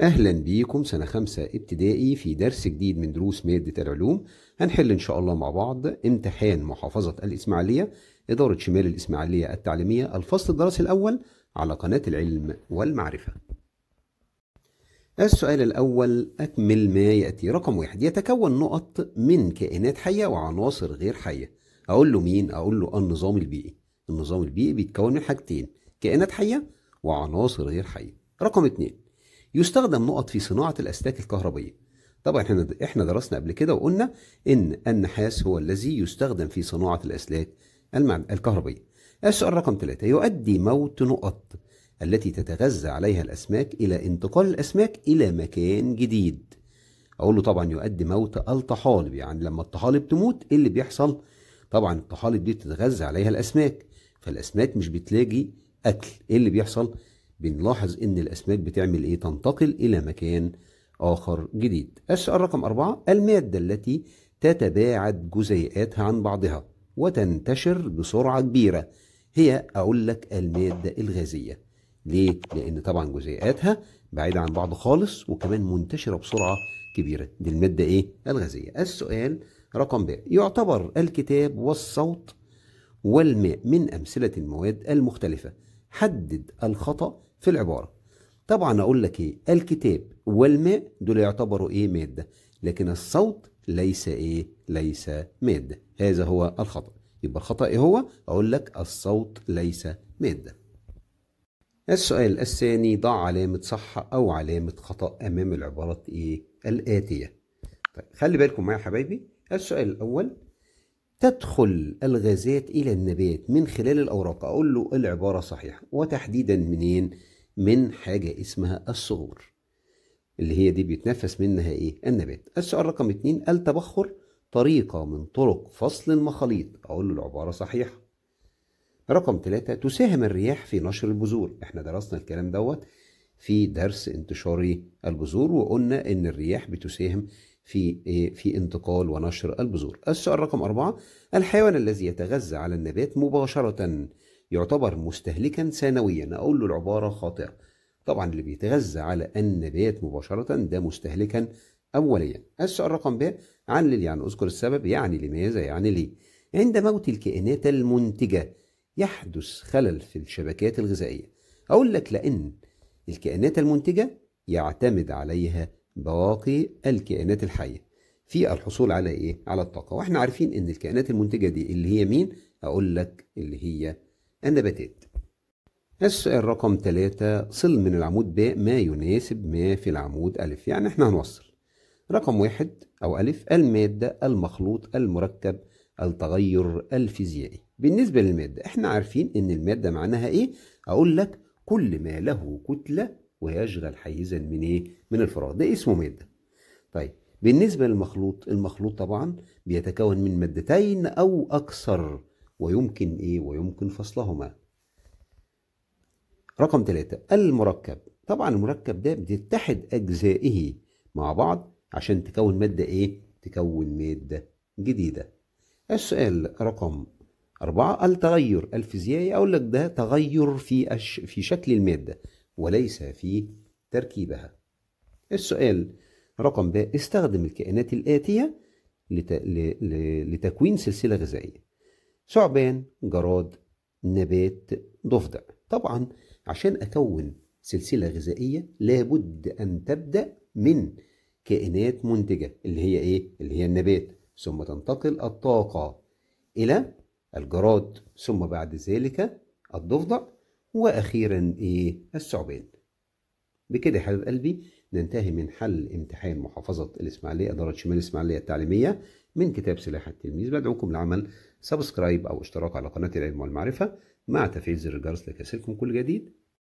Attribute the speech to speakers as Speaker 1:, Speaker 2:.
Speaker 1: أهلا بيكم سنة خمسة ابتدائي في درس جديد من دروس مادة العلوم هنحل إن شاء الله مع بعض امتحان محافظة الإسماعيلية إدارة شمال الإسماعيلية التعليمية الفصل الدراسي الأول على قناة العلم والمعرفة السؤال الأول أكمل ما يأتي رقم واحد يتكون نقط من كائنات حية وعناصر غير حية أقول له مين؟ أقول له النظام البيئي النظام البيئي بيتكون من حاجتين كائنات حية وعناصر غير حية رقم اتنين يستخدم نقط في صناعة الأسلاك الكهربية طبعا احنا احنا درسنا قبل كده وقلنا ان النحاس هو الذي يستخدم في صناعة الأسلاك الكهربية السؤال رقم ثلاثة يؤدي موت نقط التي تتغذى عليها الأسماك إلى انتقال الأسماك إلى مكان جديد أقول له طبعا يؤدي موت الطحالب يعني لما الطحالب تموت إيه اللي بيحصل طبعا الطحالب دي بتتغذى عليها الأسماك فالأسماك مش بتلاقي أكل إيه اللي بيحصل بنلاحظ ان الاسماك بتعمل ايه تنتقل الى مكان اخر جديد السؤال رقم أربعة المادة التي تتباعد جزيئاتها عن بعضها وتنتشر بسرعة كبيرة هي أقول لك المادة الغازية ليه؟ لأن طبعا جزيئاتها بعيدة عن بعض خالص وكمان منتشرة بسرعة كبيرة دي المادة إيه؟ الغازية السؤال رقم ب يعتبر الكتاب والصوت والماء من أمثلة المواد المختلفة حدد الخطأ في العبارة طبعا أقول لك إيه الكتاب والماء دول يعتبروا إيه مادة لكن الصوت ليس إيه ليس مادة هذا هو الخطأ يبقى الخطأ إيه هو أقول لك الصوت ليس مادة السؤال الثاني ضع علامة صح أو علامة خطأ أمام العبارات إيه الآتية طيب خلي بالكم معايا يا حبايبي السؤال الأول تدخل الغازات إلى النبات من خلال الأوراق أقول له العبارة صحيحة وتحديدا منين؟ من حاجة اسمها الصغور اللي هي دي بيتنفس منها إيه؟ النبات السؤال رقم اتنين التبخر طريقة من طرق فصل المخاليط أقول له العبارة صحيحة رقم ثلاثة تساهم الرياح في نشر البذور احنا درسنا الكلام دوت في درس انتشار البذور وقلنا ان الرياح بتساهم في إيه، في انتقال ونشر البذور. السؤال رقم أربعة الحيوان الذي يتغذى على النبات مباشرة يعتبر مستهلكا ثانويا أقول له العبارة خاطئة. طبعا اللي بيتغذى على النبات مباشرة ده مستهلكا أوليا. السؤال رقم ب علل يعني اذكر السبب يعني لماذا يعني ليه. عند موت الكائنات المنتجة يحدث خلل في الشبكات الغذائية. أقول لك لأن الكائنات المنتجة يعتمد عليها بواقي الكائنات الحية في الحصول على إيه؟ على الطاقة وإحنا عارفين إن الكائنات المنتجة دي اللي هي مين؟ أقول لك اللي هي النباتات السؤال رقم ثلاثة صل من العمود ب ما يناسب ما في العمود أ يعني إحنا هنوصل رقم واحد أو ألف المادة المخلوط المركب التغير الفيزيائي بالنسبة للمادة إحنا عارفين إن المادة معناها إيه أقول لك كل ما له كتلة ويشغل حيزا من ايه؟ من الفراغ ده اسمه ماده. طيب بالنسبه للمخلوط المخلوط طبعا بيتكون من مادتين او اكثر ويمكن ايه؟ ويمكن فصلهما. رقم ثلاثة المركب طبعا المركب ده بتتحد أجزائه مع بعض عشان تكون مادة إيه؟ تكون مادة جديدة السؤال رقم أربعة التغير الفيزيائي أقول لك ده تغير في, أش... في شكل المادة وليس في تركيبها السؤال رقم ب استخدم الكائنات الآتية لت... ل... ل... لتكوين سلسلة غذائية ثعبان جراد نبات ضفدع طبعا عشان أكون سلسلة غذائية لابد أن تبدأ من كائنات منتجة اللي هي إيه؟ اللي هي النبات ثم تنتقل الطاقة إلى الجراد ثم بعد ذلك الضفدع وأخيرا إيه الثعبان بكده يا حبيب قلبي ننتهي من حل امتحان محافظة الإسماعيلية إدارة شمال الإسماعيلية التعليمية من كتاب سلاح التلميذ بدعوكم لعمل سبسكرايب أو اشتراك على قناة العلم والمعرفة مع تفعيل زر الجرس لكسلكم كل جديد